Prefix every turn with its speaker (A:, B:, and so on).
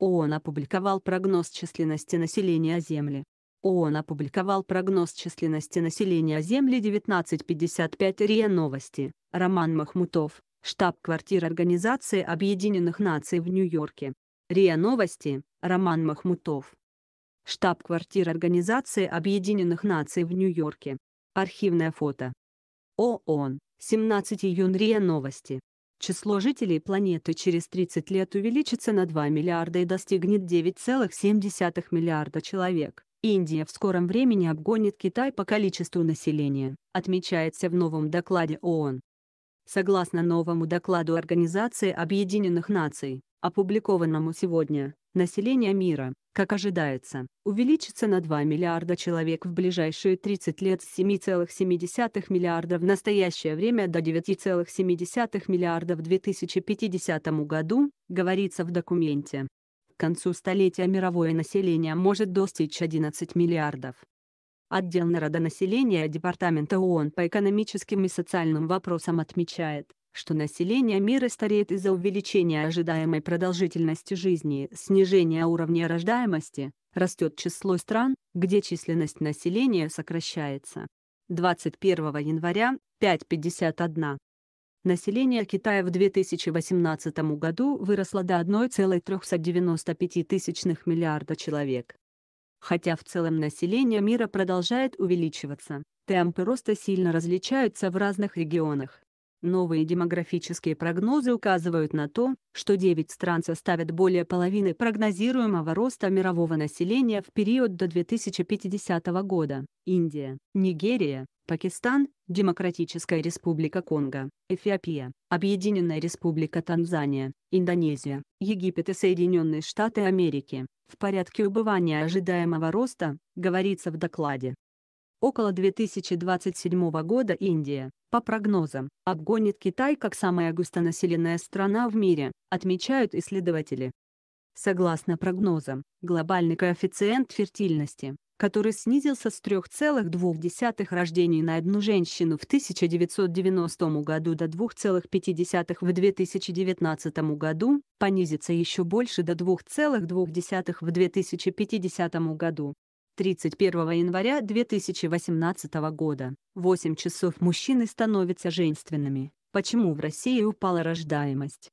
A: ООН опубликовал прогноз численности населения Земли. ООН опубликовал прогноз численности населения Земли 1955 РИА Новости, Роман Махмутов, штаб-квартира Организации Объединенных Наций в Нью-Йорке. РИА Новости, Роман Махмутов. Штаб-квартира Организации Объединенных Наций в Нью-Йорке. Архивное фото. ООН, 17 июня РИА Новости число жителей планеты через 30 лет увеличится на 2 миллиарда и достигнет 9,7 миллиарда человек. Индия в скором времени обгонит Китай по количеству населения, отмечается в новом докладе ООН. Согласно новому докладу Организации Объединенных Наций, опубликованному сегодня, население мира, как ожидается, увеличится на 2 миллиарда человек в ближайшие 30 лет с 7,7 миллиарда в настоящее время до 9,7 миллиарда в 2050 году, говорится в документе. К концу столетия мировое население может достичь 11 миллиардов. Отдел народонаселения Департамента ООН по экономическим и социальным вопросам отмечает, что население мира стареет из-за увеличения ожидаемой продолжительности жизни и снижения уровня рождаемости, растет число стран, где численность населения сокращается. 21 января 5.51. Население Китая в 2018 году выросло до 1,395 тысячных миллиарда человек. Хотя в целом население мира продолжает увеличиваться, темпы роста сильно различаются в разных регионах. Новые демографические прогнозы указывают на то, что 9 стран составят более половины прогнозируемого роста мирового населения в период до 2050 года. Индия, Нигерия, Пакистан, Демократическая Республика Конго, Эфиопия, Объединенная Республика Танзания, Индонезия, Египет и Соединенные Штаты Америки. В порядке убывания ожидаемого роста, говорится в докладе, около 2027 года Индия, по прогнозам, обгонит Китай как самая густонаселенная страна в мире, отмечают исследователи. Согласно прогнозам, глобальный коэффициент фертильности, который снизился с 3,2 рождений на одну женщину в 1990 году до 2,5 в 2019 году, понизится еще больше до 2,2 в 2050 году. 31 января 2018 года. 8 часов мужчины становятся женственными. Почему в России упала рождаемость?